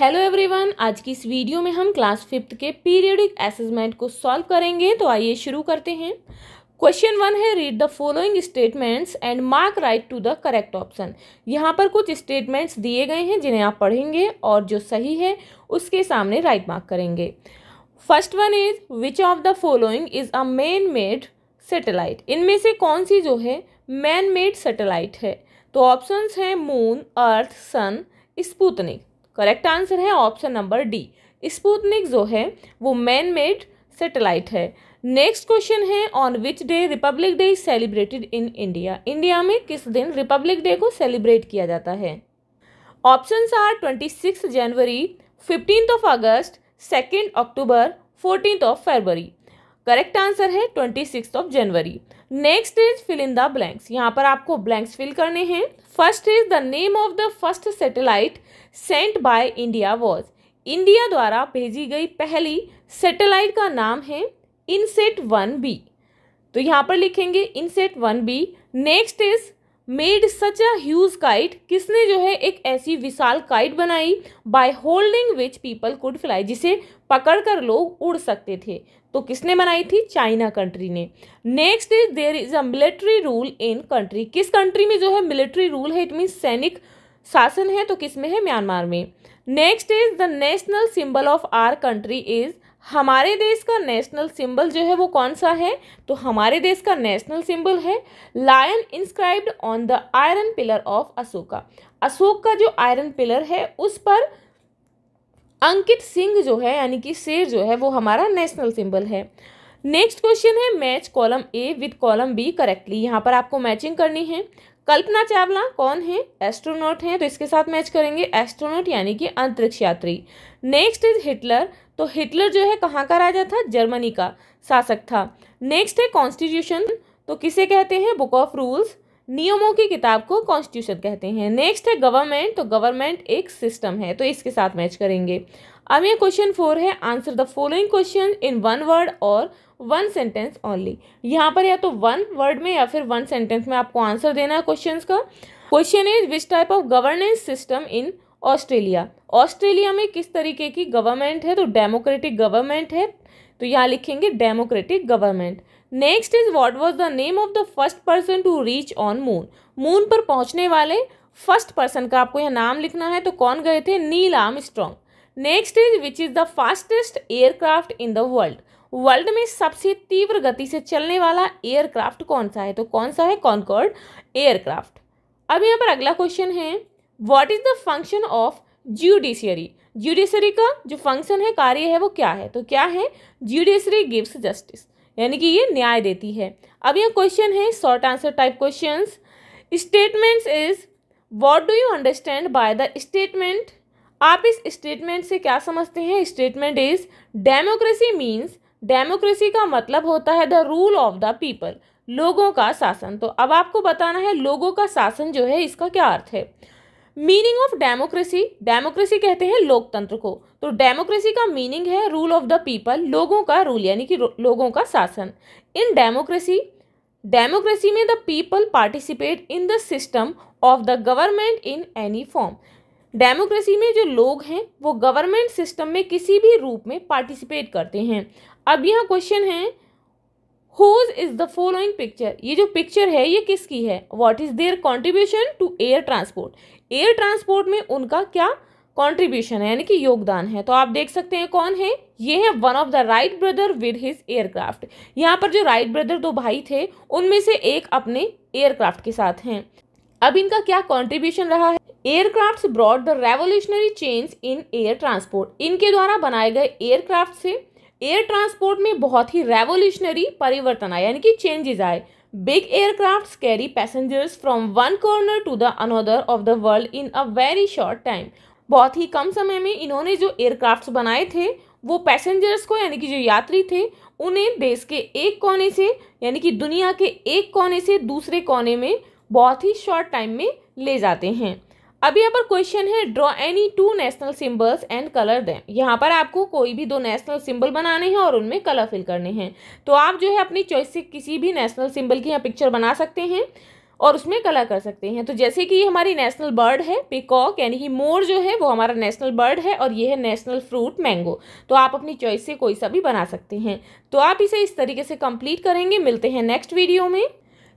hello everyone आज की इस वीडियो में हम क्लास फिफ्थ के पीरियडिक असेसमेंट को सॉल्व करेंगे तो आइए शुरू करते हैं क्वेश्चन वन है read the following statements and mark right to the correct option यहाँ पर कुछ स्टेटमेंट्स दिए गए हैं जिन्हें आप पढ़ेंगे और जो सही है उसके सामने राइट मार्क करेंगे first one is which of the following is a man made satellite इनमें से कौन सी जो है मैन मेड सेटेलाइट है तो ऑप्शन हैं moon earth sun Sputnik correct answer है ऑप्शन नंबर डी स्पूतनिक जो है वो मैन मेड सेटेलाइट है नेक्स्ट क्वेश्चन है on which day republic day is celebrated in India India में किस दिन रिपब्लिक डे को सेलिब्रेट किया जाता है options are twenty six January fifteenth of August second October fourteen of February correct answer है twenty six of January next is fill in the blanks यहाँ पर आपको ब्लैंक्स फिल करने हैं first is the name of the first satellite sent by India was India द्वारा भेजी गई पहली सेटेलाइट का नाम है इनसेट वन बी तो यहाँ पर लिखेंगे INSAT one B next is made such a huge kite किसने जो है एक ऐसी विशाल काइट बनाई by holding which people could fly जिसे पकड़कर लोग उड़ सकते थे तो किसने बनाई थी चाइना कंट्री ने next is there is a military rule in country किस कंट्री में जो है मिलिट्री रूल है इट मीन्स सैनिक शासन है तो किस में है म्यांमार में next is the national symbol of our country is हमारे देश का नेशनल सिंबल जो है वो कौन सा है तो हमारे देश का नेशनल सिंबल है lion inscribed on the iron pillar of Ashoka Ashoka का जो आयरन पिलर है उस पर अंकित सिंह जो है यानी कि शेर जो है वो हमारा नेशनल सिंबल है नेक्स्ट क्वेश्चन है match column A with column B correctly यहाँ पर आपको मैचिंग करनी है कल्पना चावला कौन है एस्ट्रोनॉट हैं तो इसके साथ मैच करेंगे एस्ट्रोनॉट यानी कि अंतरिक्ष यात्री नेक्स्ट इज हिटलर तो हिटलर जो है कहाँ का राजा था जर्मनी का शासक था नेक्स्ट है कॉन्स्टिट्यूशन तो किसे कहते हैं बुक ऑफ रूल्स नियमों की किताब को कॉन्स्टिट्यूशन कहते हैं नेक्स्ट है गवर्नमेंट तो गवर्नमेंट एक सिस्टम है तो इसके साथ मैच करेंगे अब ये क्वेश्चन फोर है answer the following question in one word और वन सेंटेंस ओनली यहाँ पर या तो वन वर्ड में या फिर वन सेंटेंस में आपको आंसर देना है क्वेश्चन का question is which type of governance system in Australia Australia में किस तरीके की गवर्नमेंट है तो डेमोक्रेटिक गवर्नमेंट है तो यहाँ लिखेंगे democratic government next is what was the name of the first person to reach on moon moon पर पहुंचने वाले फर्स्ट पर्सन का आपको यहाँ नाम लिखना है तो कौन गए थे Neil Armstrong next is which is the fastest aircraft in the world world में सबसे तीव्र गति से चलने वाला एयरक्राफ्ट कौन सा है तो कौन सा है कॉन्कॉर्ड एयरक्राफ्ट अब यहाँ पर अगला क्वेश्चन है what is the function of judiciary judiciary का जो फंक्शन है कार्य है वो क्या है तो क्या है ज्यूडिशरी गिव्स जस्टिस यानी कि ये न्याय देती है अब यह क्वेश्चन है short answer type question statements is what do you understand by the statement आप इस स्टेटमेंट से क्या समझते हैं statement is democracy means democracy का मतलब होता है the rule of the people लोगों का शासन तो अब आपको बताना है लोगों का शासन जो है इसका क्या अर्थ है मीनिंग ऑफ डेमोक्रेसी डेमोक्रेसी कहते हैं लोकतंत्र को तो डेमोक्रेसी का मीनिंग है रूल ऑफ द पीपल लोगों का रूल यानी कि लोगों का शासन इन डेमोक्रेसी डेमोक्रेसी में the people participate in the system of the government in any form democracy में जो लोग हैं वो गवर्नमेंट सिस्टम में किसी भी रूप में पार्टिसिपेट करते हैं अब यह क्वेश्चन है whose is the following picture ये जो पिक्चर है ये किसकी है what is their contribution to air transport air transport में उनका क्या कॉन्ट्रीब्यूशन है यानी कि योगदान है तो आप देख सकते हैं कौन है ये है one of the Wright brother with his aircraft यहाँ पर जो राइट ब्रदर दो भाई थे उनमें से एक अपने एयरक्राफ्ट के साथ हैं अब इनका क्या कॉन्ट्रीब्यूशन रहा है aircraft brought the revolutionary change in air transport इनके द्वारा बनाए गए एयरक्राफ्ट से एयर ट्रांसपोर्ट में बहुत ही रेवोल्यूशनरी परिवर्तन आए यानी कि चेंजेस आए big aircraft carry passengers from one corner to the another of the world in a very short time बहुत ही कम समय में इन्होंने जो एयरक्राफ्ट्स बनाए थे वो पैसेंजर्स को यानी कि जो यात्री थे उन्हें देश के एक कोने से यानी कि दुनिया के एक कोने से दूसरे कोने में बहुत ही शॉर्ट टाइम में ले जाते हैं अब यहाँ पर क्वेश्चन है draw any two national symbols and colour दें यहाँ पर आपको कोई भी दो नेशनल सिंबल बनाने हैं और उनमें कलर फिल करने हैं तो आप जो है अपनी चॉइस से किसी भी नेशनल सिंबल की यहाँ पिक्चर बना सकते हैं और उसमें कलर कर सकते हैं तो जैसे कि ये हमारी नेशनल बर्ड है पिकॉक यानी कि मोर जो है वो हमारा नेशनल बर्ड है और ये है नेशनल फ्रूट मैंगो तो आप अपनी चॉइस से कोई सा भी बना सकते हैं तो आप इसे इस तरीके से कंप्लीट करेंगे मिलते हैं नेक्स्ट वीडियो में